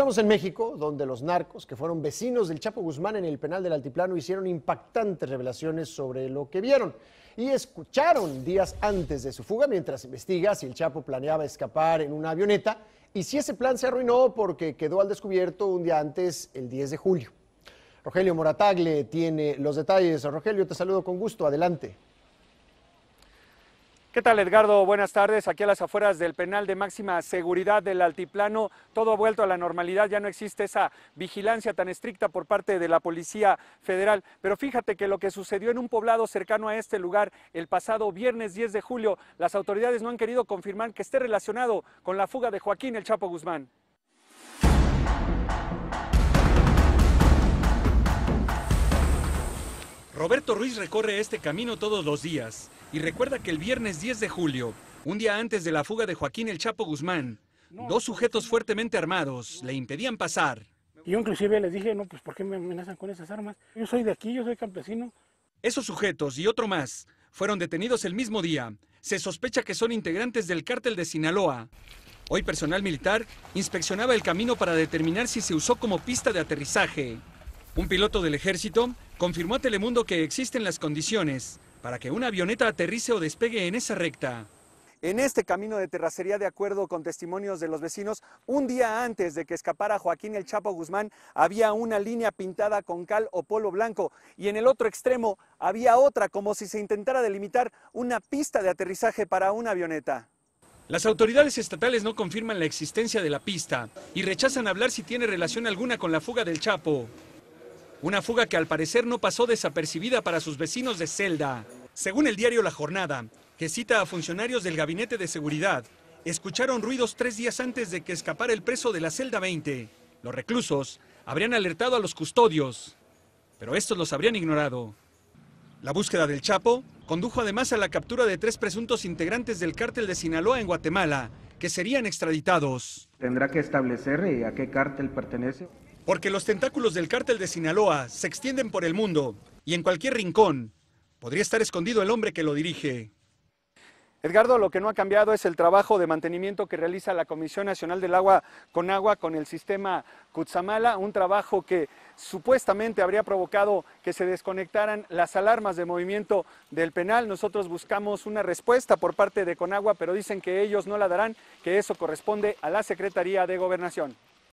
Estamos en México, donde los narcos, que fueron vecinos del Chapo Guzmán en el penal del Altiplano, hicieron impactantes revelaciones sobre lo que vieron y escucharon días antes de su fuga, mientras investiga si el Chapo planeaba escapar en una avioneta y si ese plan se arruinó porque quedó al descubierto un día antes, el 10 de julio. Rogelio Moratagle tiene los detalles. Rogelio, te saludo con gusto. Adelante. ¿Qué tal Edgardo? Buenas tardes. Aquí a las afueras del penal de máxima seguridad del altiplano, todo ha vuelto a la normalidad, ya no existe esa vigilancia tan estricta por parte de la Policía Federal. Pero fíjate que lo que sucedió en un poblado cercano a este lugar el pasado viernes 10 de julio, las autoridades no han querido confirmar que esté relacionado con la fuga de Joaquín El Chapo Guzmán. Roberto Ruiz recorre este camino todos los días y recuerda que el viernes 10 de julio, un día antes de la fuga de Joaquín El Chapo Guzmán, dos sujetos fuertemente armados le impedían pasar. Yo inclusive les dije, no, pues ¿por qué me amenazan con esas armas? Yo soy de aquí, yo soy campesino. Esos sujetos y otro más fueron detenidos el mismo día. Se sospecha que son integrantes del cártel de Sinaloa. Hoy personal militar inspeccionaba el camino para determinar si se usó como pista de aterrizaje. Un piloto del ejército confirmó a Telemundo que existen las condiciones para que una avioneta aterrice o despegue en esa recta. En este camino de terracería, de acuerdo con testimonios de los vecinos, un día antes de que escapara Joaquín el Chapo Guzmán, había una línea pintada con cal o polo blanco y en el otro extremo había otra, como si se intentara delimitar una pista de aterrizaje para una avioneta. Las autoridades estatales no confirman la existencia de la pista y rechazan hablar si tiene relación alguna con la fuga del Chapo. Una fuga que al parecer no pasó desapercibida para sus vecinos de Celda. Según el diario La Jornada, que cita a funcionarios del Gabinete de Seguridad, escucharon ruidos tres días antes de que escapara el preso de la celda 20. Los reclusos habrían alertado a los custodios, pero estos los habrían ignorado. La búsqueda del Chapo condujo además a la captura de tres presuntos integrantes del cártel de Sinaloa en Guatemala, que serían extraditados. Tendrá que establecer eh, a qué cártel pertenece porque los tentáculos del cártel de Sinaloa se extienden por el mundo y en cualquier rincón podría estar escondido el hombre que lo dirige. Edgardo, lo que no ha cambiado es el trabajo de mantenimiento que realiza la Comisión Nacional del Agua con Agua con el sistema kutsamala un trabajo que supuestamente habría provocado que se desconectaran las alarmas de movimiento del penal. Nosotros buscamos una respuesta por parte de Conagua, pero dicen que ellos no la darán, que eso corresponde a la Secretaría de Gobernación.